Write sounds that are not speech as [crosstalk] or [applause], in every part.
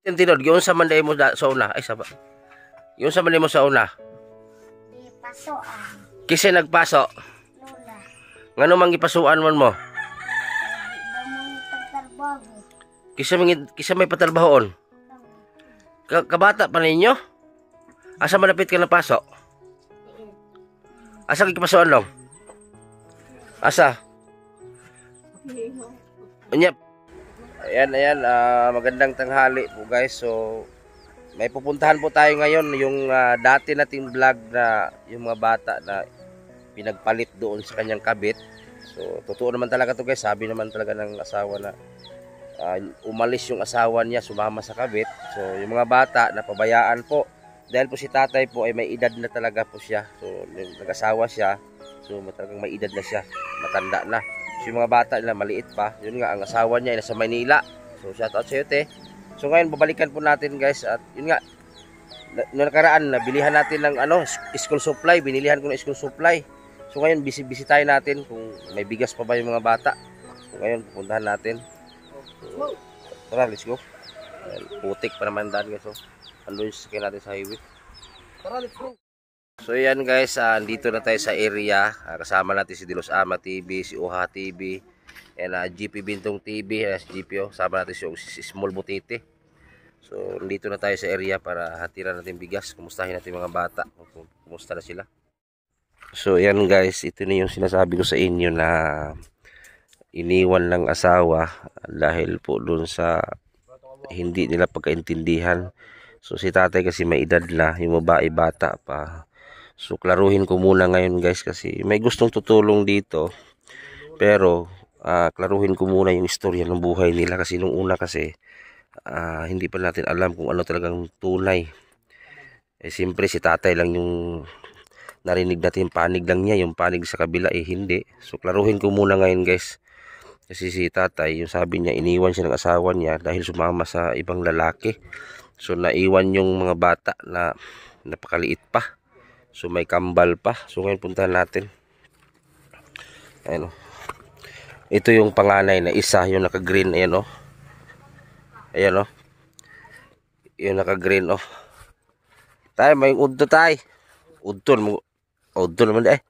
Tintinod, yung sa manday mo sa una. Ay, sa Yung sa manday mo sa una. Di paso nagpaso. Lula. Ngano mang ipasuan man mo? Kisa may, kisa may patarbahoon. Ka kabata pa ninyo? Asa malapit ka na paso? Asa kikipasuan lang? Asa? Unyap. Ayan, ayan. Uh, magandang tanghali po guys. So, may pupuntahan po tayo ngayon yung uh, dati nating vlog na yung mga bata na pinagpalit doon sa kanyang kabit. So, totoo naman talaga to guys. Sabi naman talaga ng asawa na uh, umalis yung asawa niya, sumama sa kabit. So, yung mga bata, napabayaan po. Dahil po si tatay po ay may edad na talaga po siya. So, nag-asawa siya. So, talagang may edad na siya. Matanda na. So, yung mga bata nila maliit pa. Yun nga, ang asawa niya ay nasa Maynila. So, shout out sa iyo, te. So, ngayon, babalikan po natin, guys. At yun nga, noong nakaraan, nabilihan natin ng ano, school supply. Binilihan ko ng school supply. So, ngayon, busy-busy tayo natin kung may bigas pa ba yung mga bata. So, ngayon, pupuntahan natin. So, tara, let's go. Putik pa naman daan, guys. So, oh. andun yung sakyan natin sa highway. Tara, let's go. So yan guys, uh, dito na tayo sa area. Uh, kasama natin si Dilos Ama TV, si Uha TV, and uh, ah, GP Bintong TV, uh, si GPO. Oh. Sama natin si, si Small Butete. So dito na tayo sa area para hatiran natin bigas. Kumustahin natin mga bata. Kumusta na sila. So yan guys, ito na yung sinasabi ko sa inyo na iniwan ng asawa dahil po doon sa hindi nila pagkaintindihan. So si tatay kasi may edad na, yung babae bata pa So, klaruhin ko muna ngayon guys kasi may gustong tutulong dito. Pero, uh, klaruhin ko muna yung istorya ng buhay nila kasi nung una kasi uh, hindi pa natin alam kung ano talagang tunay. Eh, siyempre si tatay lang yung narinig natin panig lang niya. Yung panig sa kabila eh hindi. So, klaruhin ko muna ngayon guys. Kasi si tatay, yung sabi niya, iniwan siya ng asawa niya dahil sumama sa ibang lalaki. So, naiwan yung mga bata na napakaliit pa. So may kambal pa. So ngayon puntahan natin. Ayun. Oh. Ito yung panganay na isa. Yung naka-green. Ayan oh. Ayan oh. Yung naka-green o. Oh. Tay, may udto tay. Udto mo. Udto naman eh.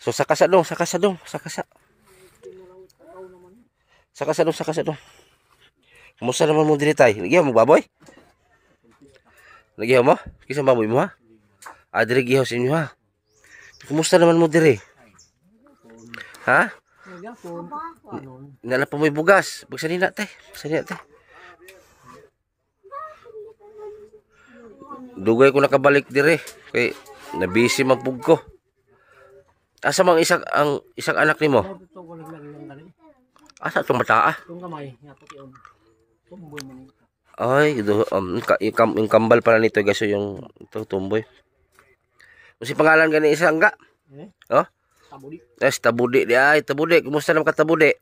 So sa kasa dong, sa kasa dong, sa kasa. Sa kasa dong, sa kasa dong. Kumusta naman mo diri tay? Iya, magbaboy? Nagihaw mo? Kisang baboy mo ha? Ah, dire gihaw sa inyo ha? Kumusta naman mo dire? Ha? Nala pa mo bugas. Bugsan na te. Bagsanin na te. Dugay ko nakabalik dire. Kay nabisi magpug ko. Asa mang isang ang isang anak nimo? Asa tong bata ah? Tong kamay, ngato ay, do, um, ikam, yung kambal pala nito guys, oh, yung ito, tumboy. Kasi pangalan gani isa nga. Eh? Oh? Tabudi. Yes, tabudi. Ay, tabudi. Kumusta naman ka tabudi?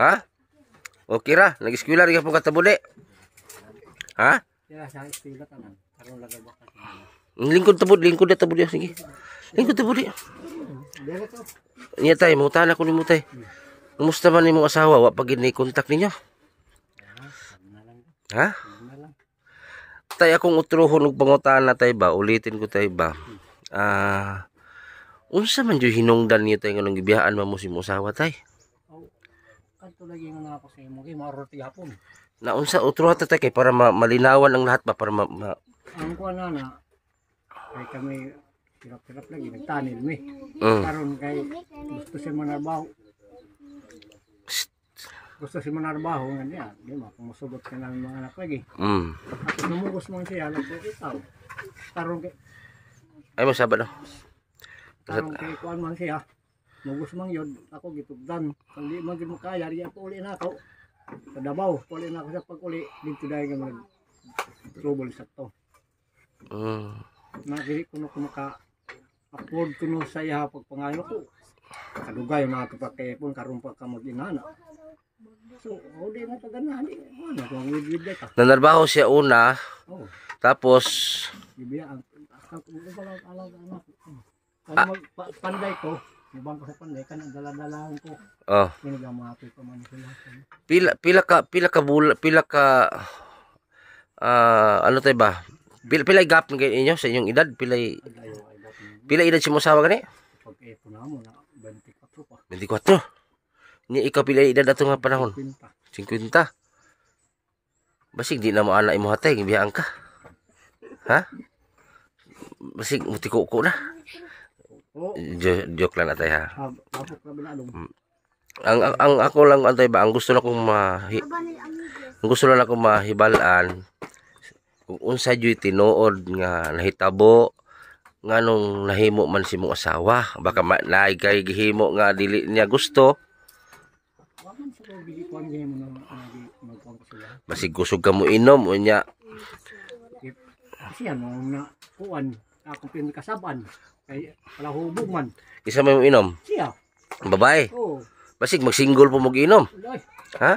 Ha? Okay ra. Nag-eskwela rin ka po ka tabudi. Ha? Yeah, sa eskwela ka na. Karoon lagabak Lingkod tabudi. Lingkod na tabudi. Sige. Lingkod tabudi. Niya tayo. Mutahan ako ni Mutay. Kumusta man ni mong asawa? Wapagin ni contact ninyo. Ha? Tay akong utruhon og pangutaan na tay ba, ulitin ko tay ba. Ah, uh, unsa man jud hinungdan niyo tay nganong gibiyaan man mo si musawa tay? Oh, kadto lagi nga ako sa imo kay marurti hapon. Na unsa utro ta tay kay para ma malinawan ang lahat ba para ma, ma... Ang kuan na kay kami tirap-tirap lagi nagtanim mi. Mm. Karon kay gusto sa manabaw gusto si manarbaho nga niya, di ba? Kung masubot ka ng mga anak lagi. Eh. Mm. At namugos mo siya, alam ko ikaw. Eh, tarong kay... Ay, masaba no? Tarong kay kuan man siya. Mugos man yun, ako gitugdan. Kung di man mo kaya, di ako uli na ako. Sa Dabaw, uli na ako sa pag-uli. Dito dahil nga mag trouble sa to. Mm. Nakili ko na kumaka afford ko no sa iya pagpangayo ko. Kadugay mga kapakipon, karumpag ka mag-inana. Nanarbaho siya una. Tapos Ah. panday ko, ibang ko sa panday kanang daladalahan ko. Oh. Pinagamati ko man sila. Pila pila ka pila ka bula, pila ka ah ano tay ba? Pila pila gap ng inyo sa inyong edad, pila pila edad si mo sawa gani? Pag ito na mo na 24 pa. 24. Ni ikaw pila edad ato nga panahon? 50. Basig di na maana imo hatay gibiyaan ka. Ha? Basig muti ko na. Jo joke lang atay ha. Mm. Ang, ang, ang ako lang antay ba ang gusto lang kong mahi, ang gusto lang ako mahibalaan kung unsa jud tinuod nga nahitabo nga nung nahimo man si mong asawa baka naigay gihimo nga dili niya gusto Masig kusog ka mo inom unya. Siya mo na kuan ako pin kasaban kay wala hubog man. Isa may mo inom? Siya. Babae. Oo. Basig mag-single po mag-inom. Ha?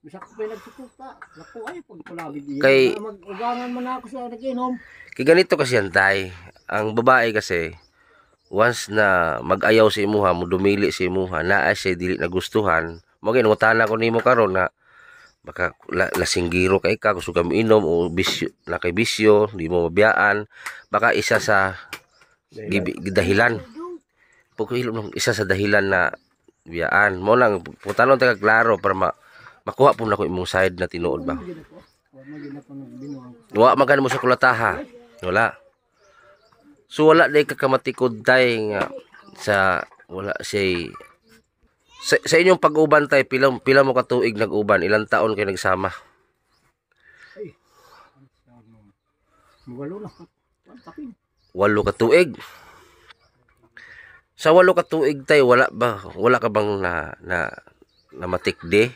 Bisak ko nagsukuta. Lako ay pag kulawid diyan. Kay mag-ugangan na ako sa nag-inom. Kay ganito kasi yan tay. Ang babae kasi once na mag-ayaw si imuha mo dumili si imuha naa siya dili nagustuhan mo utana ko nimo karon na baka lasinggiro kay ka gusto kami inom o bisyo na kay bisyo di mo mabiyaan baka isa sa dahilan pagkuhilom isa sa dahilan na biyaan mo lang putanon ta klaro para ma, makuha po na ko imong side na tinuod ba wa magan mo sa kulataha wala So wala day kakamatikod day nga sa wala say sa, sa inyong pag-uban tay pila pila mo ka tuig nag-uban ilang taon kay nagsama? Ay. Walo ka tuig. Sa walo ka tuig tay wala ba wala ka bang na na na matikde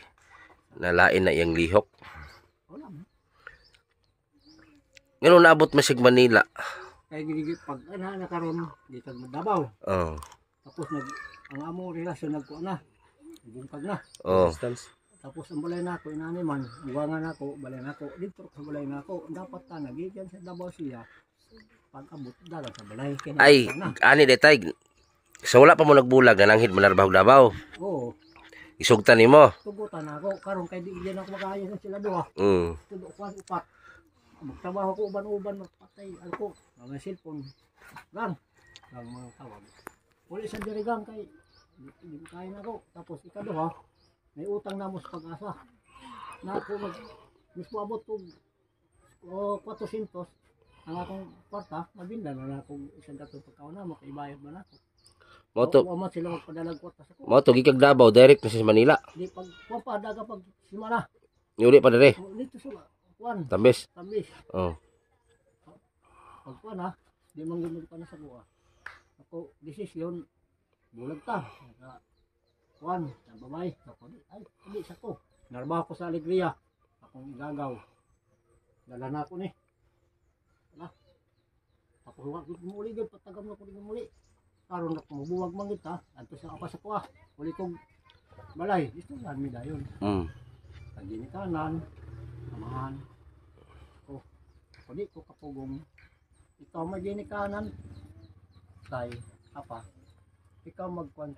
na lain na iyang lihok? Ngano naabot mo sig Manila. Kay gigi pag ana na karon gitag Davao. Oh. Tapos nag ang amo relasyon nagko na. Bungkag na. Oh. Tapos ang balay nako inani man, uwangan nako, balay nako, dito sa balay nako, dapat ta nagigyan sa dabaw siya. Pag abot dagat sa balay kay Ay, ani detay. So wala pa mo nagbulag nananghid man narbaw dabaw Oo. Isugtan nimo. Tugutan ako karon kay di ako makaayos sa sila duha. Mm. Tudok upat magtrabaho ko uban-uban magpatay ano ko may cellphone gang gang mga tawag uli sa dirigang kay hindi kain ako tapos ikaduha may utang na mo sa pag-asa na ako mag gusto abot ko o 400 ang akong kwarta mabinda na akong isang gatong pagkaon na mo kay bayad ba na ako Moto. Mo man sila magpadalag kwarta sa ko. Moto gikag Davao direct na sa Manila. Di pag pa daga pag simana. Yuri pa dire. Dito sa kuan. Tambis. Tambis. Oh. Pag kuan ha, di man gumod pa na sa buha. Ako, this is desisyon, bulag ta. Sa kuan, sa babay. Ako, ay, hindi sa ko. Narbaho ko sa alegria. Akong gagaw. Dala na ako ni. Ala. Ako huwag ko muli, patagam na ko muli. Karon na kumubuwag man kita, adto sa ako sa kuha. Uli kong balay, isto lang mi dayon. Mm. Pag kanan, samahan, kuni ko kapugong ikaw magini kanan tay apa ikaw magkuan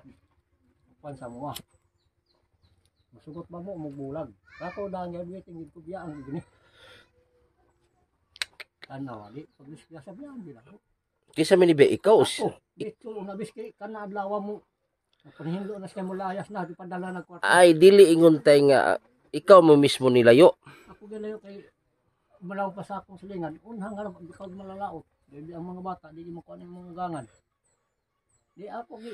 kuan sa mo ah. masugot ba mo magbulag ako dahil nga biya tingin ko biya ang gini tanaw ali pag biya sa biya biya ko kisa mini be ikaw ako dito una biski kana adlaw mo Panihindo na siya ayas na, di padala na kwarta. Ay, dili ingon tay nga, ikaw mo mismo nilayo. Ako galayo kay malaw pa sa akong silingan, unhang nga ang ikaw malalaot. Dili ang mga bata, di mo kuhanin mga gangan. Di ako, di.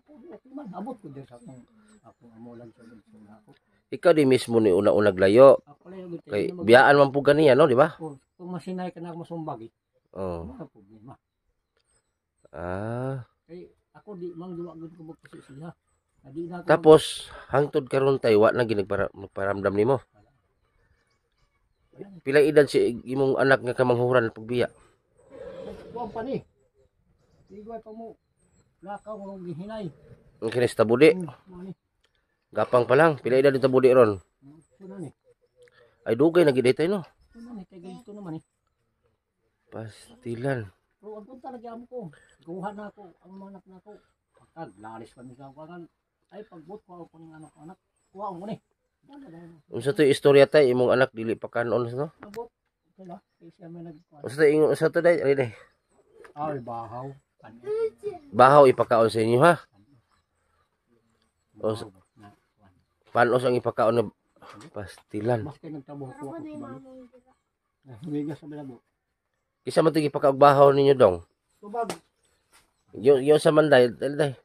Ako, di, okay man. Abot ko din sa akong, akong amulan sa mga ako. Ikaw di mismo ni una unang layo. Ako layo Kay, biyaan man po ganiya, no? Di ba? Oh, kung masinay ka na masumbag, Oh. Ano problema? Ah. Kay, ako di mang duwagod ko magkasisiha. Tapos, hangtod karon tayo, wa na ginagparamdam nimo. Ah. Pila edad si imong anak nga kamanghuran pagbiya? Kuan pa ni. Igway pa mo. Lakaw ng gihinay. Ang kinis tabudi. Hmm, Gapang pa lang. Pila edad yung tabudi ron? Ay dugay na gid no. Pastilan. Pero ang punta lagi amo ko. Guhan na ako ang mga anak nako. Pagkal lalis kami sa wagan. Ay pagbut ko ako ng anak anak. Kuha ko ni. Unsa to istorya tay imong anak dili pa kanon sa to? Unsa to ingon sa to day? Ali day. Ay bahaw. Bahaw ipakaon sa inyo ha. Os, panos ang ipakaon na pastilan. Maski nagtrabaho ko ako. Ah, Humigas sa bilabo. Isa man tigay pakabahaw ninyo dong. Yo yo sa manday, dai.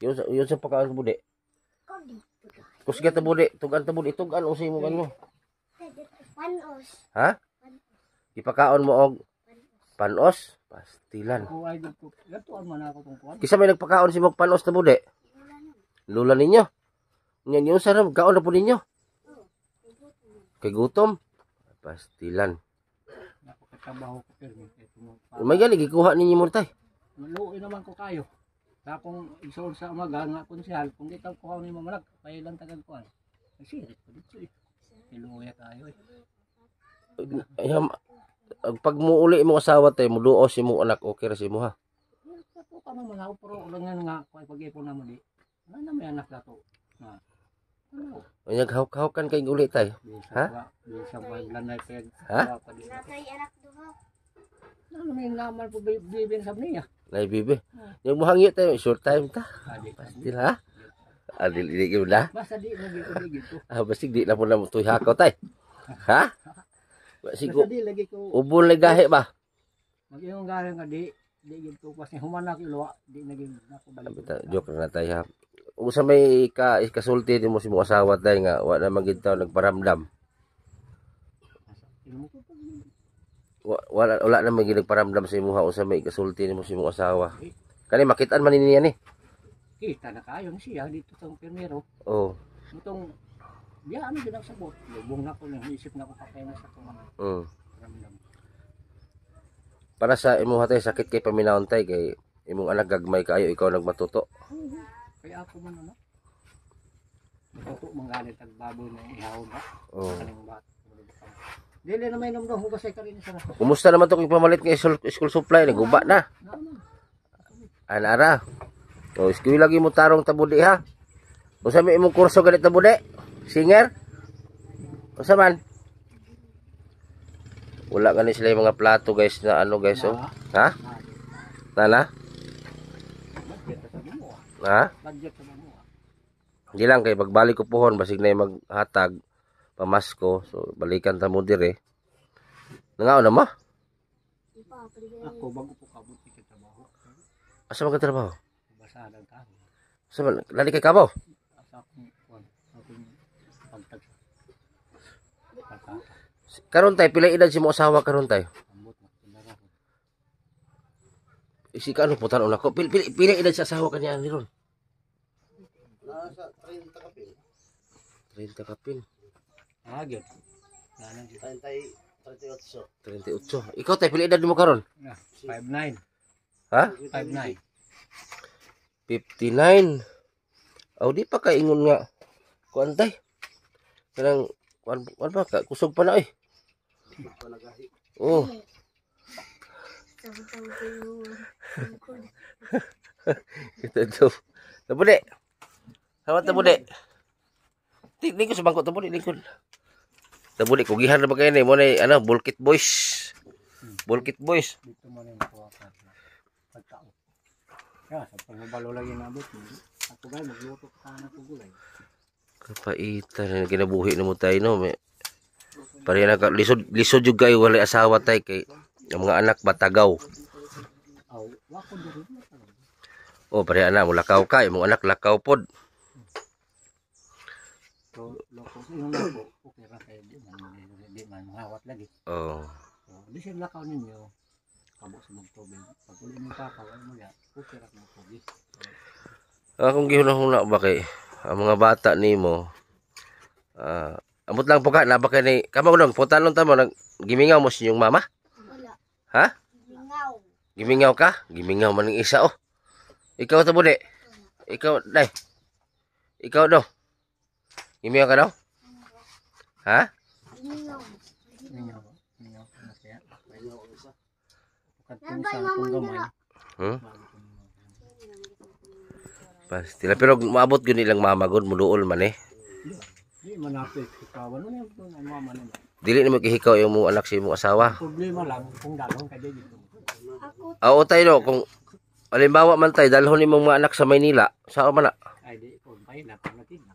Yo yo sa pakaon ko budi. Kusga tabo tugan tabo di, tugan usi mo kan mo. Panos. Ha? Ipakaon mo og panos, pastilan. Kisa may nagpakaon si mog panos tabo di. Lula ninyo. Nyan yung sarap, kaon na po ninyo. Kay gutom. Pastilan. May galig, ikuha ninyo mo tay. Maluoy naman ko kayo. Sa akong isoon sa umaga nga konsihal, kung itaw ko ni mamalag, pahilang tagal ko. Kasi ko dito eh. Iluya tayo eh. Ayam, pagmuuli muuli mo asawa muduo si mo anak okay si mo ha. Kato ka man malaw pero ulangan nga kay pag-ipon namo di. Ano na may anak dato? Nga. Unya ano? gahaw-gahaw kan kay uli tay. Ha? Bisa ba lanay peg? Ha? Natay anak duha. Ano may naman po bibin sa niya? Lai bibi. Yung muhangyo tayo, short time ta. Ah, pasti ha. Adil ini gitu dah. Basta di lagi gitu. Ah, basi di lamun lamun tuh hakau tay. Ha? Basi ko. Ubul lagi gahe ba. Magiyong gahe ngadi. di di gitu kasi humanak ilwa di naging nakubalik. Joke na tay ha. Usa oh, may ka kasulti mo si mo asawa tay nga wala na magitaw nagparamdam. Ilmu ko wala wala na may ginagparamdam sa imuha o sa may kasulti nimo sa imong asawa. Kani makita man niya ni. Kita na kayo ni siya dito sa permero. Oh. itong biya ano gid ang sabot. Lubong na ko nang isip na ko kapaina sa tuman. Ah, oh. Mm. Para sa imong hatay sakit kay paminahon tay kay imong anak gagmay kayo ikaw nagmatuto. kaya ako man ano. Matuto mangalit ang baboy na ihaw na Oh. Kaning bata. Dili na may namdo hugas ay karin sa rako. Kumusta naman to kung pamalit ng school, school supply naguba na. Anara. O iskiwi lagi mo tarong tabudi ha. Usa may imong kurso ganit tabudi? Singer? Usa man? Wala gani sila yung mga plato guys na ano guys oh. Ha? Tala. Ha? sa Di lang kay pagbalik ko pohon basig na yung maghatag pamasko so balikan ta mo dire nangaon na ma ako bago po kabot sa trabaho asa mga trabaho basahan ang tao sa lali kay kabaw asa akong akong pagtag karon tay pila edad si mo asawa karon tay Isi ka ano po tanong ko Pil, pil, pila edad ah, sa asawa kanya ni Ron? Nasa 30 kapil. 30 kapil. Mga gyud. Nanan gyud. Antay 38. 38. Ikaw tay pila edad mo karon? 59. Ah, ha? 59. 59. Aw di pa ka ingon nga kuan tay. Kanang kuan kuan pa ka kusog pa na eh. Oh. Kita tu. dek. Sama tebudek. dek. ni ko subangkot tebudek ni ko. Tabuli ko gihan na ba kay ni mo ni ano bulkit boys. Hmm. Bulkit boys. Dito mo ni pagkao. Ya, sa pagbalo lagi na abot. Ako ba magluto ka na ko gulay. Kapaitan na ginabuhi na mo tayo no. May, Pare na lisod lisod jud kayo wala asawa tay kay ang mga anak batagaw. Oh, pare ana mo lakaw ka, imong anak lakaw pod. So, loko, yung loko, okay ra kay na lagi. Oo. Oh. So, di siya lakaw ninyo, kabo sa mga tubig. Pag uli mo kakaw, ano mo yan, pupirak mo tubig. So, ah, kung gihuna-huna ba kay ang mga bata nimo ah, amot lang po ka na ba kay ni kamo lang putan lang tamo nag gimingaw mo sinyong mama wala ha gimingaw gimingaw ka gimingaw man ng isa oh ikaw to bude ikaw dai ikaw daw gimingaw ka daw ha gimingaw Ninyo ako. Ninyo ako na siya. Ninyo ako isa. Kadtong sa akong gamay. Hmm? Pas pero maabot gyud ilang mama gud muluol man eh. Di manapit ikawan mo ang mama nimo. Dili nimo gihikaw imong anak sa imong asawa. Problema lang kung dalhon ka dito. Ako ah, tayo no kung alimbawa man tayo dalhon imong mga anak sa Maynila, sao man na? Ay di Kung bay na panakin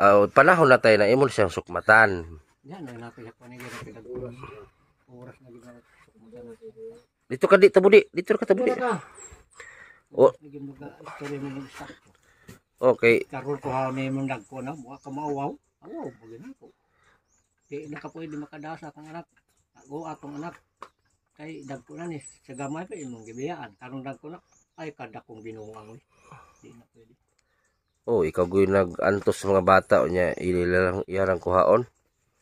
uh, panahon na tayo na imon siyang sukmatan. Yan, ay napiyak pa niya ng oras na ginawa. Dito ka di tabudi, dito ka tabudi. O. Okay. Karol ko ha ni mong dagko na, buha ka maawaw. Awaw, bagay ko. Di na ka pwede makadasa kang anak. Ako atong anak. Kay dagko na ni, sa gamay pa imong gibiyaan. Karong dagko na, ay kadakong kong Di na pwede. Oh, ikaw gyoy nag-antos mga bata o niya ililang iharang kuhaon.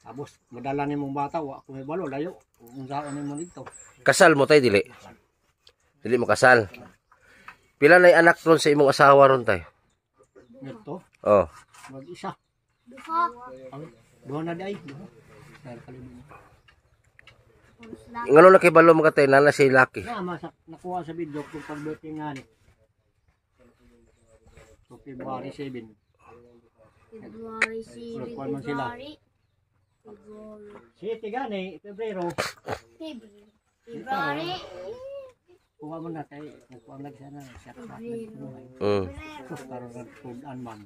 Tapos madala ni mong bata wa kung balo layo. Unsaon ni mo dito. Kasal mo tay dili. Dili mo kasal. Pila nay anak ron sa imong asawa ron tay? Nito. Oh. Mag-isa. Duha. Duha na day. Duha. Ngano na kay balo mo katay nana si Lucky. Na, masak nakuha sa video kung pag-birthday nga ni. So, February 7. February 7. Kulukuan man sila. February. February. City gani, Pebrero. February. February. Kuha mo na kay nagkuha lang sana ng shot na. Mm. Tapos karon nagkuhaan man.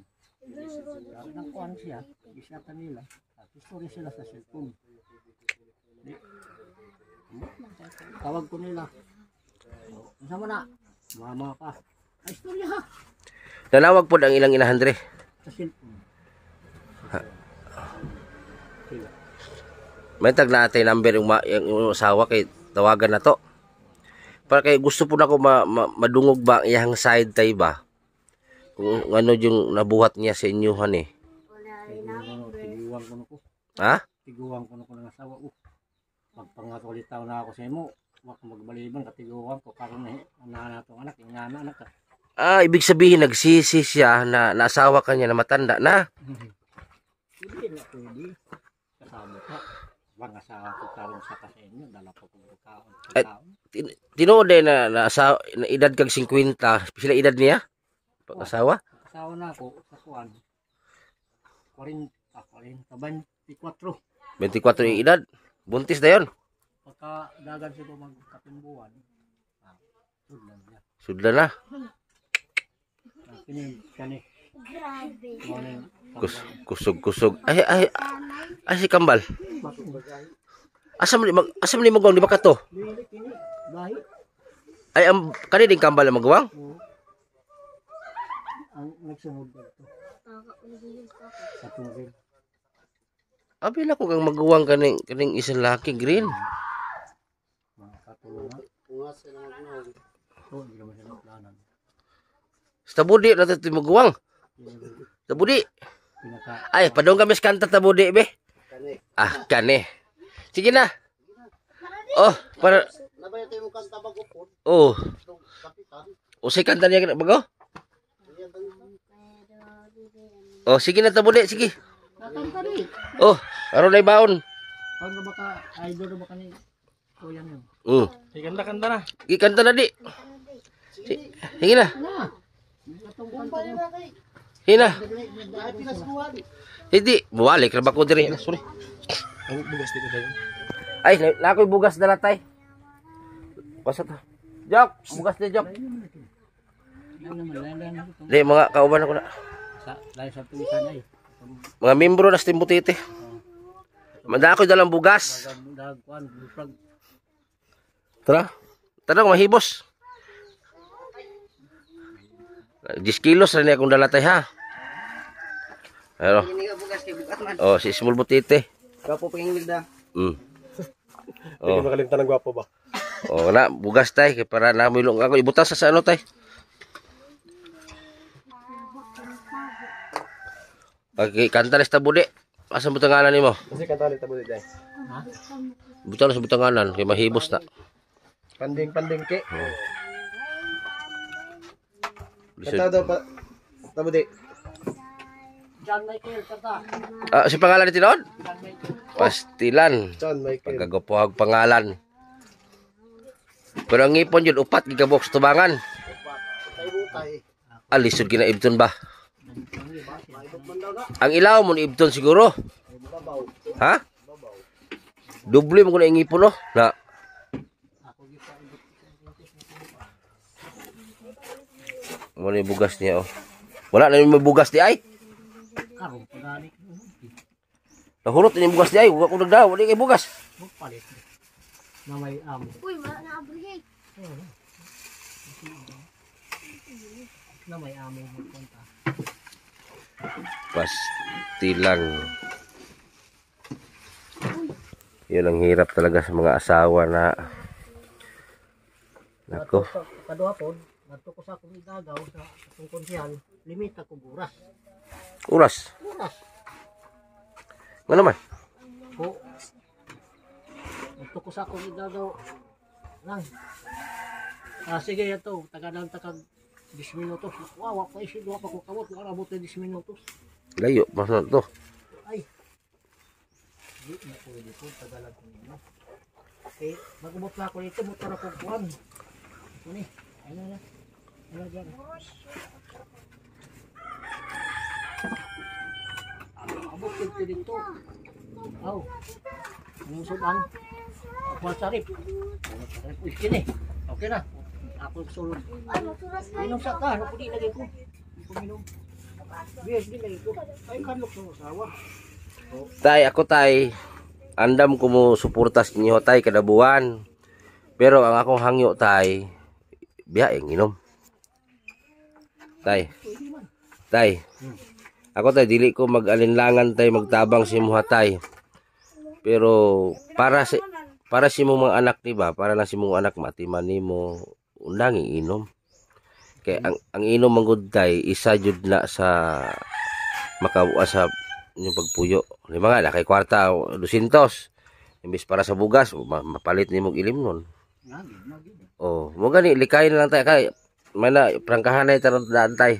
Nagkuhaan siya, isa ta nila. Tapos story sila sa cellphone. Tawag ko nila. Ano na? Mama pa. Ay, story ha. Nanawag po ang ilang inahan dre. May taglatay number yung, yung, yung asawa kay tawagan na to. Para kay gusto po na ko ma, ma, madungog ba ang iyang side tay ba? Kung ano yung nabuhat niya sa inyo han eh. Tiguan ko na ko. Ha? Tiguan ko na ko ng asawa. Uh, oh. Magpangatulitaw na ako sa imo. Wag magbaliban katiguan ko. Karoon na hinahanap ang anak. Hinahanap anak ka. Ah. Ah, ibig sabihin nagsisi siya na naasawa kanya na matanda na. Hindi na pwede. Kasama ka. Wag asawa ko karon sa kasenyo. Dala ko kong kaon. Tinood eh na, na, asawa, na edad kag 50. Sila edad niya? Pag-asawa? Oh, asawa na ako. Sa kuwan. 40, 40, 24. 24 yung edad? Buntis na yun? Pagka dagan siya ko magkatimbuan, ah, sudlan na. Sudlan na? Ini kani. Grabe. Kus, kusog kusog. Ay ay ay si kambal. Asa man mag asa magawang di ba ka kato? Ay ang kani kambal ang magawang? Ang ah, nagsunog dito. Sa tubig. Abi na ko kang magawang kaning kaning isang laki green. Mga katulong. sa na magawang. Oh, hindi naman sila planan. Tabudi na tayo timuguwang. Tabudi. Ay, padong kami skanta tabudi, be. Ah, kani. Sige na. Oh, para... Oh. O, oh, si kanta niya bago? Oh, sige na tabudi, sige. Oh, araw na ibaon. Ano na baka, idol na baka ni Kuya niyo. Mm. Ikanta-kanta na. Ikanta na, di. Sige na. Sige na. Ina. Hindi, buwalik ra ba ko diri? Sorry. Bugas dito dayon. Ay, lakoy bugas dala tay. Basta to. Jok, bugas ni Jok. Di mga kauban ako na. Mga membro na Steam Butite. Manda ako dalang bugas. Tara. Tara mahibos. 10 kilos rin ano akong dalatay ha. Pero. Oh, si small butite. Gwapo pa yung milda. Mm. [laughs] Oh. Hindi makalimtan ng gwapo ba? oh, na bugas tay kay para na milong ako ibutang sa ano tay. Okay, kantalis ta budi. Asa mo tangalan nimo? Kasi kantalis ta budi tay. Ha? Butang sa butangalan kay mahibos ta. Panding panding ke. Oh. Kata daw pa. Tama di. John Michael kata. Ah, si pangalan nito noon? Oh. Pastilan. John Michael. Pagkagopohag pangalan. Pero ang ngipon yun, upat, gigabok sa tubangan. Alis ah, yun ibton ba? Ang ilaw mo ni ibton siguro. Ha? Dubli mo ko na ingipon no? Na. Wala yung bugas niya, oh. Wala na yung bugas niya, ay. Karo, padalik. Nahurot na yung bugas niya, ay. Huwag ko nagdaw. Wala yung bugas. Magpalit. Na may amo. Uy, wala na abrigay. Na may amo. Eh. Magpunta. Pastilang. Yun ang hirap talaga sa mga asawa na... Nako. Kaduha po ngadto ko sa akong igagaw sa akong konsehal limita ko buras. Uras? Uras. nga naman ko ngadto ko sa akong igagaw lang ah, sige ito. taga lang taga 10 minutos wawa ko isi duha pa ko kawot wala mo 10 minutos layo mas to ay di na ko di ko taga lang ko nino eh, okay magumot na ako ko mutar ako kuan ano na Bukid ko dito. Aw. Yung subang. Ako sarip. Sarip ko kini. Okay na. Ako sulod. Inom sa ka. Ano pwede lagay ko? Puminom. Yes, di lagay ko. Ay, kanlok sa asawa. Tay, ako tay. Andam ko mo suportas niyo tay kada buwan. Pero ang akong hangyo tay, biyaeng inom. Tay. Tay. Ako tay dili ko mag-alinlangan tay magtabang si muha tay. Pero para si para si mong mga anak di ba? Para lang si mong anak matiman nimo undang inom. Kay ang ang inom ang good tay isa jud na sa makawa sa yung pagpuyo. Di ba nga, kay kwarta, 200. Imbis para sa bugas, mapalit ni mong ilim nun. Oh, mo gani likay lang tay kay mana prangkahan ay itaron daantay.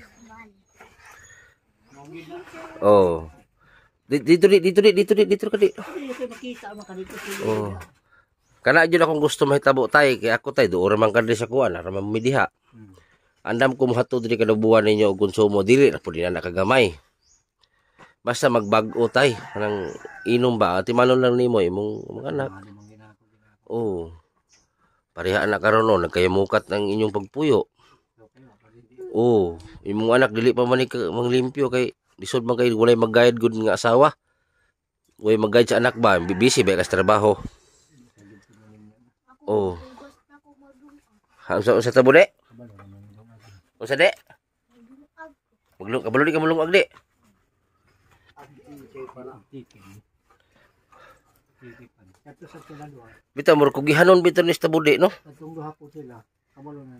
Oh. Dito dito dito dito dito dito kadi. Oh. Kana jud akong gusto mahitabo tay kay ako tay duo ra man kadri sa kuan ra man midiha. Andam ko mahatod diri kadubuan ninyo og konsumo dili ra pud na nakagamay. Basta magbag-o tay nang inom ba timalon lang nimo imong mga anak. Oh. Pareha anak karon no nagkayamukat ng inyong pagpuyo. Oo. Oh, imong anak dili pa man ka manglimpyo kay lisod man kay walay mag-guide gud nga asawa. Way mag-guide sa anak ba? Busy ba kas trabaho? Oo. Oh. Ha sa sa tabo de? Usa de? Maglung kabalo baluli ka mulungag de. Bitaw murkugihanon bitan ni tabo de no? Tatlong duha sila. Kamalo na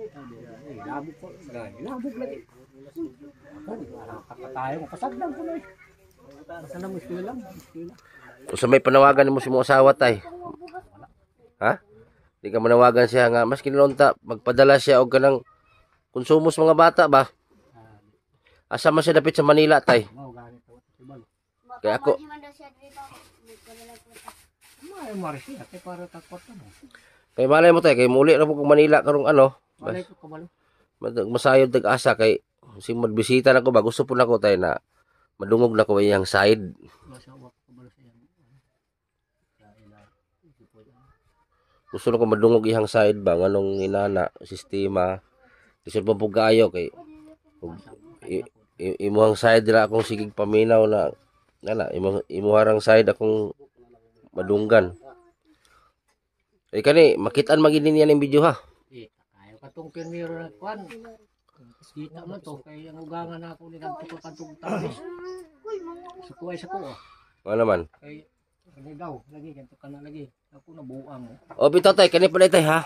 Ilabog ko. Ilabog lagi. Nakakatayo mo. Pasaglan ko na eh. Basta mo isko lang. Kung sa may panawagan mo si mong asawa tay. Ha? Hindi ka manawagan siya nga. Mas kinilonta, magpadala siya o kanang konsumos mga bata ba? Asa man siya dapit sa Manila tay? Kaya ako. Kaya malay mo tay. kay muli na po kung Manila karong ano. Malay ko kabalo. Masayod tag-asa kay si magbisita na ko ba gusto po na ko tayo na madungog na ko iyang side. Gusto na ko madungog iyang side ba nganong inana sistema lisod po pugayo kay imuhang side ra akong sigig paminaw na nana imuharang side akong madunggan. Eh kani makitaan magidin niya ang video ha atong pirmiro na kwan kita man to kay ang ugangan na ako ni kanto ko kantong tapos sa kuway sa kuwa ano naman kay kani daw lagi kanto ka na lagi ako na buang o pito tay kani pala tay ha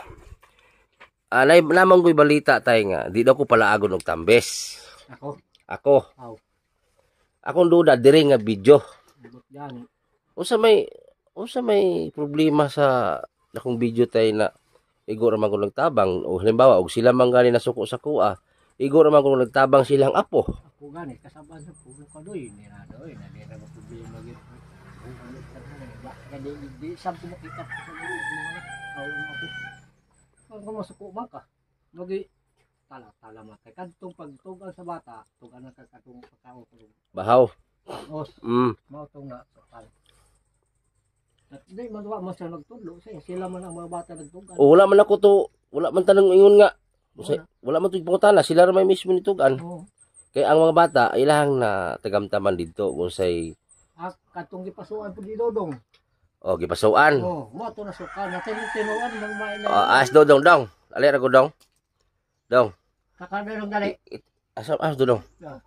alay ah, lamang ko'y balita tay nga di daw ko pala agon og tambes ako ako Aw. akong duda diri nga video Usa may usa may problema sa akong video tay na igo ra man ko nagtabang o halimbawa og sila man gani nasuko sa kuha igo ra man tabang silang apo apo gani kasaban sa puro kadoy ni ra doy eh, na di ra problema gyud kadi di sab ko makita sa mga kaon ako kung mo suko ba ka magi tala tala matay kadtong pagtugal sa bata tugan na kakatong pagkaon bahaw os mm mao tong na hindi man wa man sa nagtudlo say sila man ang mga bata nagtugan. O oh, wala man ako to, wala man tanang ingon nga. Say, wala man tug pangutana, sila ra may mismo nitugan. Oo. Kaya ang mga bata ilang na tagamtaman dito kung say ah, katong gipasuan po ni Dodong. O oh, gipasuan. oh, mo to na suka na tinuan ng mga O oh, as Dodong dong. Ali ra ko dong. Dong. Kakanda dong dali. As as Dodong. Ah,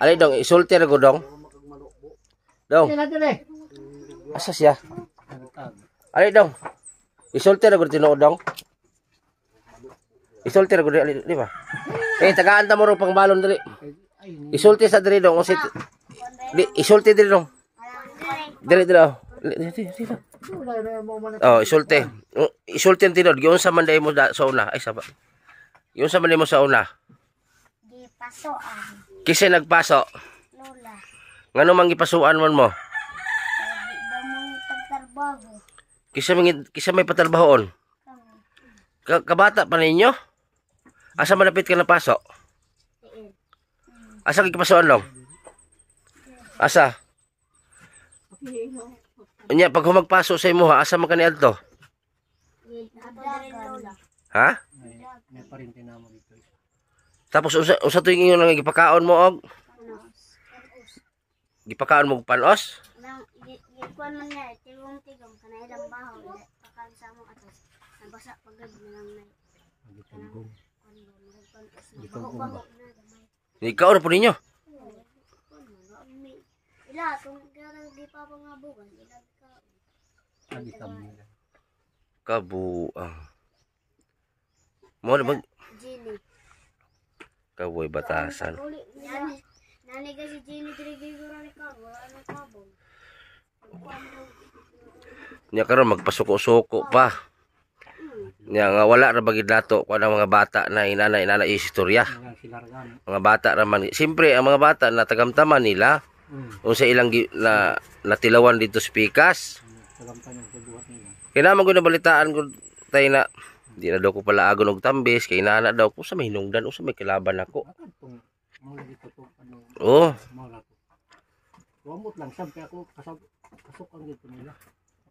Ali dong isulti ra ko dong. Dong. Dali Asas ya. Ali dong. Isulti ra gud tinuod dong. Isulti ra gud ali di ba? Eh tagaan ta mo ro pang balon diri. Isulti sa diri dong usit. Di isulti diri dong. Diri diri. Oh, isulte. Oh, isulte oh, ang tinod. Giyon sa manday mo sa una. Ay, sa ba? Giyon sa manday mo sa una. Di pasoan. Kasi nagpaso. Lola. Ngano mang gipasuan man mo? Kisa may, kisa may patalbahoon. Ka, kabata pa ninyo? Asa malapit ka na paso? Asa ka kipasoan lang? Asa? Nya, pag humagpaso sa imo ha, asa man kani adto? Ha? Tapos usa usa tuig ingon nga gipakaon mo og gipakaon mo og panos? Ikuan man na, tigong-tigong, kanay lang bahaw, kakansa mo atos, nabasa pagad na lang na. Nagitambong. Nagitambong. Ikaw na ano po ninyo? Ila, kung gano'n di pa pa nga bukan, ila ka. Nagitambong. Kabuang. Mo na ano bang? Genie. Kaboy batasan. Nani kasi Genie, tirigigura ni Kabo, ano, na Kabo? Nya karon magpasuko-suko pa. Nya nga wala ra bagid nato kuan ang mga bata na inana inana istorya. Mga bata ra man. Siyempre ang mga bata na tagamtama nila mm. unsa ilang na natilawan dito sa pikas. Kinaman ko balitaan ko tayo na di na daw ko pala agon og tambis kay nana daw ko sa may o sa may kalaban ako. Ano, oh. Wamot lang sab kay ako kasab Usok ang dito nila.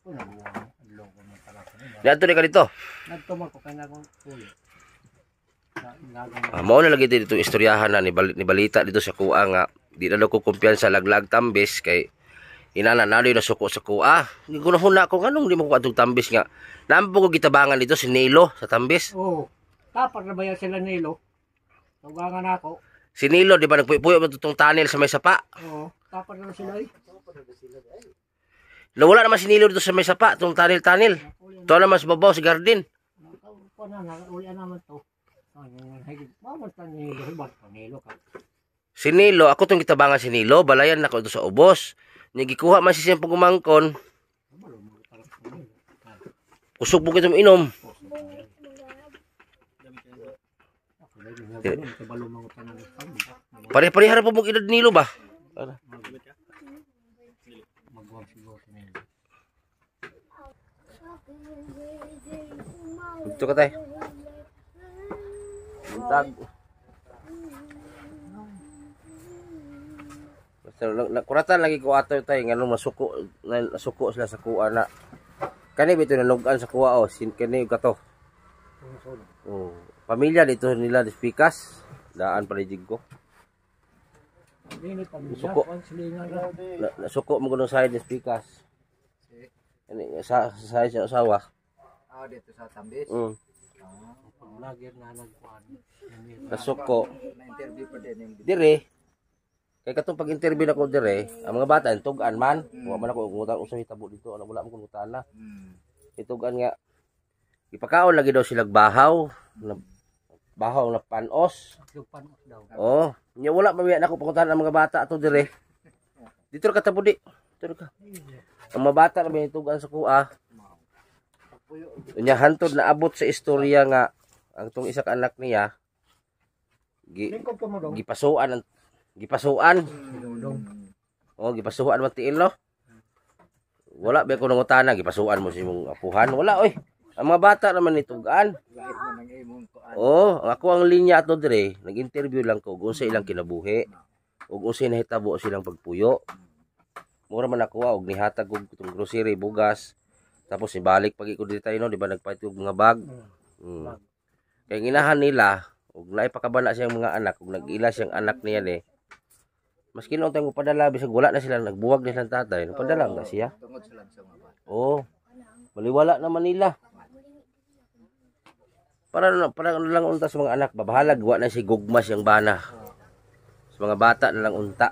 Ako na buwan. Ang logo ng pala ko nila. Dato na ka dito. Nagtumar ko kaya nagong tuloy. Ah, mao na lagi dito istoryahan na ni, bal ni balita dito sa kuwa nga di na ko kumpiyansa laglag tambis kay inana naloy na suko sa kuwa. Gigunahon na ko nganong di mo ko tambis nga. Nampo ko gitabangan dito si Nilo sa tambis. Oo. Tapos Kapag nabayan sila Nilo, tugangan ako. Si Nilo, di ba nagpuyo-puyo itong tunnel sa may sapa? Oo. Tapos na sila eh. Tapos na sila eh. Wala naman sinilo dito sa may sapa, itong tanil-tanil. Ito naman sa babaw, sa garden. Sinilo, ako itong kitabangan sinilo, balayan na ko ito sa ubos. Nagikuha man si siyang pagumangkon. Usog po kitong inom. Pare-pareha na po mong edad nilo ba? Ano? Diretso ka tayo. Buntag. Basta kuratan lagi ko ato tayo nganong masuko nasuko sila sa kuha na. Kani bito na lugan sa kuwa o oh, sin kani kato. Oh, pamilya dito nila dispikas. Daan paligid ko. Suko. Na, suko mo kuno side dispikas. Ini sa sa sa asawa. Oh, dito sa Tambis? Mm. Ah, vlogger na nagkuhan. Kasuko. Na-interview pa din yung Dire. Kay katong pag-interview na ko dire, ang mga bata, tugan man, mm. wala man ako ngutang usang hitabo dito, ano wala mo kung ngutan na. Mm. Itugan nga, ipakaon lagi daw silag bahaw, na, bahaw na panos. panos daw. Oh, nya wala mamaya na ako pangutan ang mga bata ato dire. [laughs] Dito ka tabudi. Dito ka. Ang mga bata na binitugan sa kuha, Nya hantod na abot sa istorya nga ang tong isa ka anak niya gi, gipasuan ang gipasuan. Mm. Oh, gipasuan man tiil no. Wala ba ko nangutana gipasuan mo si mong apuhan. Wala oy. Ang mga bata naman ito nitugaan. Oh, ako ang linya ato dre nag-interview lang ko kung sa ilang kinabuhi ug usay nahitabo silang pagpuyo. Mura man ako ah, og nihatag og tong grocery bugas tapos ibalik pag ikod dito no, di ba nagpalit og mga bag. Mm. mm. Bag. Kay ginahan nila ug na pakabana siyang mga anak, ug ila siyang anak niya ni. Eh. Maski kinuntay mo padala bisag wala na sila nagbuwag na silang tatay, padala na siya. Oh. Maliwala na Manila. Para para lang unta sa mga anak, babahalag wa na si gugmas yang bana. Sa mga bata na lang unta.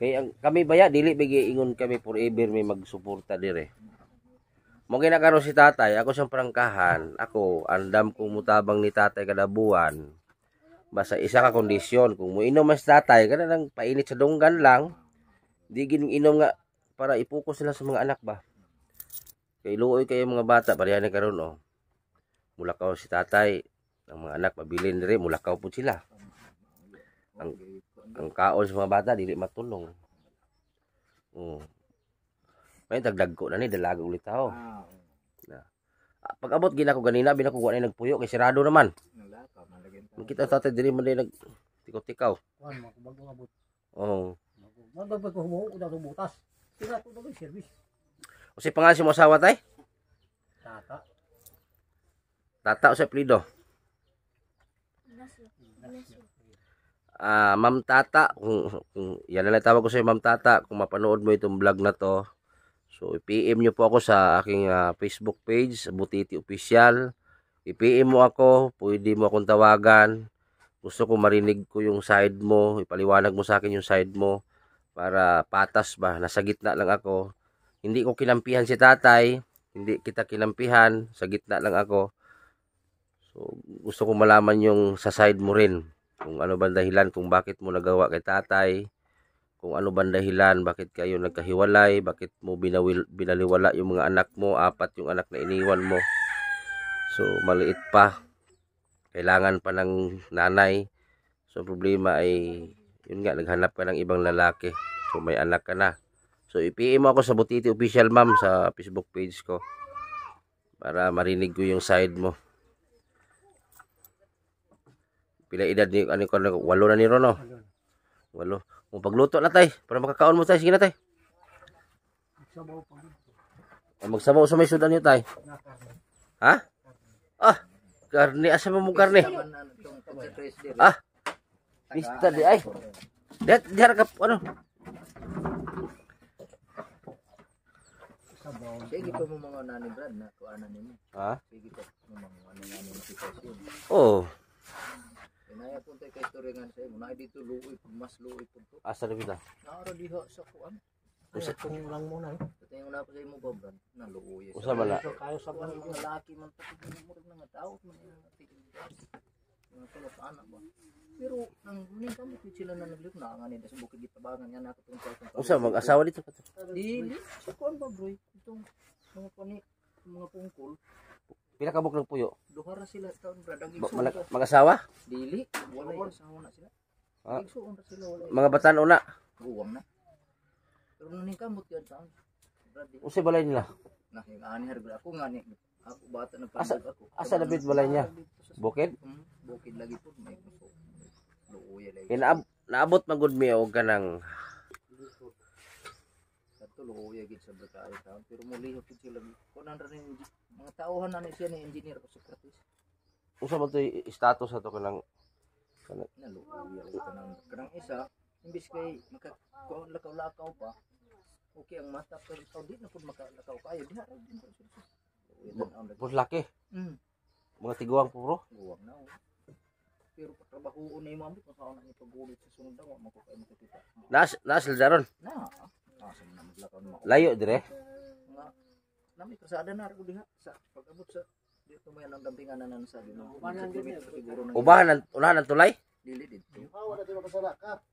Kay ang kami baya dili bigi ingon kami forever may magsuporta dire. Mo ginakaron si tatay, ako siyang prangkahan. Ako andam ko mutabang ni tatay kada buwan. Basta isa ka kondisyon kung mo mas tatay kada lang painit sa dunggan lang. Di inom nga para ipokus sila sa mga anak ba. Kay luoy kayo mga bata parehan karon oh. Mulakaw si tatay, ang mga anak pabilin dire mulakaw pud sila. Ang ang kaon sa mga bata dili matulong. Oh. May dagdag ko na ni dalaga ulit tao. Ah, na. Pag abot gina ganina binako ko ni nagpuyo kay sirado naman. Wala sa tatay dili man nag tikaw Kuan mo bago abot. Oh. Magbag ko humo uda ko butas. Sira ko dagoy service. si pangalan si mo asawa tay? Tata. Tata o sa plido? Ignacio. Ignacio uh, Ma'am Tata, kung, kung yan na lang tawag ko sa Ma'am Tata, kung mapanood mo itong vlog na to, so i-PM nyo po ako sa aking uh, Facebook page, Butiti Official. I-PM mo ako, pwede mo akong tawagan. Gusto ko marinig ko yung side mo, ipaliwanag mo sa akin yung side mo para patas ba, nasa gitna lang ako. Hindi ko kinampihan si tatay, hindi kita kinampihan, sa gitna lang ako. So, gusto ko malaman yung sa side mo rin. Kung ano bang dahilan kung bakit mo nagawa kay tatay. Kung ano bang dahilan bakit kayo nagkahiwalay. Bakit mo binawil, binaliwala yung mga anak mo. Apat yung anak na iniwan mo. So maliit pa. Kailangan pa ng nanay. So problema ay yun nga naghanap ka ng ibang lalaki. So may anak ka na. So i mo ako sa Butiti Official Ma'am sa Facebook page ko para marinig ko yung side mo. Pila edad ni ano ko walo na ni Rono. Walo. Mo pagluto na tay para makakaon mo tay sige na tay. Magsabaw pa. Magsabaw sa may sudan niyo tay. Ha? Ah. Karne asa mo mo karne? Ah. Mista di ay. Det diar ka ano? Sige pa mo mga nani Brad na kuanan nimo. Ha? Sige pa mo mga nani sitwasyon. Oh. Inaya punta kay turingan sa imo. Naa dito luoy pag mas luoy punto. Asa ra kita? Naa diha sa kuan. Usa kung lang mo na. Eh. Tayo na pa sa imo babran. Na luoy. Usa bala. Kayo sa mga lalaki man ta kung mo nga tao man mga anak ba. Pero nang huling kamo kung sila na naglip na nga nila sa bukid gitabangan nga nakatong sa Usa mag-asawa dito pa. Di, sa kuan ba bro? Itong mga pani mga pungkol. Pila kabuk ng puyo? Duha ra sila taon brad ang igsoon. Mag-asawa? Dili. Wala asawa na sila. Ah. Igsoon ra sila wala. Mga batan una. Guwang na. Pero nun kamot yan taon. Usay balay nila. Nah, yung ani harbi ako nga ni. Ako bata na pag ako. Asa labit balay niya? Bukid? Hmm, bukid lagi po may gusto. Luoy lagi. Inaab naabot magud mi og kanang Kadto luoy gid sa bukid taon pero muli ko sila. Kunan ra ni mga tauhan na ni siya ni engineer ko Socrates. Unsa ba toy status ato kanang kanang naluoy ako kanang kanang isa imbis kay makakaon lakaw-lakaw pa. Okay ang mata pero ikaw di na pud makalakaw kayo di na ra din ko. Pus laki. Mm. Mga tiguang puro. Guwang na. Oh. Pero patrabaho na imam ko sa ana ni pagulit sa sunod daw ah, mo ko kay makita. Nas nas daron. Na. Nas man maglakaw mo. Layo dire. Nga nami kasada na ako diha sa pag-abot sa dito mayan ang dampingan na nan sa dino. Ubahan siguro nang nan unahan ang tulay. Dili dito. Wala di makasala ka.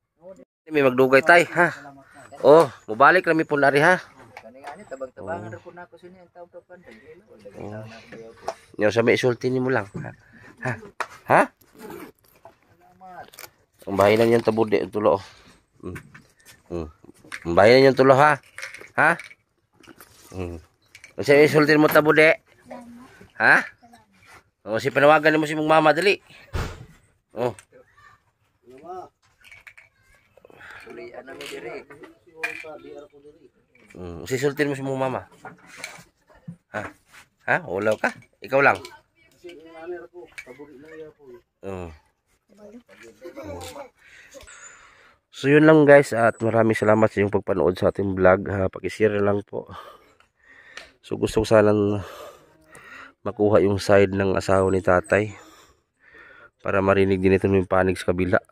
May magdugay tay ha. Oh, mubalik na mi pun ari ha. Kaningani tabang-tabangan ra pud nako sini ang tawo tapan dili. Nyo sa sulti ni mo lang. Ha. Ha? Ang bahay na niyang tulo. Mm. Mm. Ang bahay na tulo ha. Ha? Mm. Unsa yung isultin mo ta bude? Ha? O si panawagan mo si mong mama dali. Oh. Tulian na mi diri. Mm, si sultin mo si mong mama. Ha? Ha? Ulaw ka? Ikaw lang. Oh. So yun lang guys at maraming salamat sa inyong pagpanood sa ating vlog. Ha, paki-share lang po. So gusto ko sanang makuha yung side ng asawa ni tatay para marinig din ito yung panig sa kabila.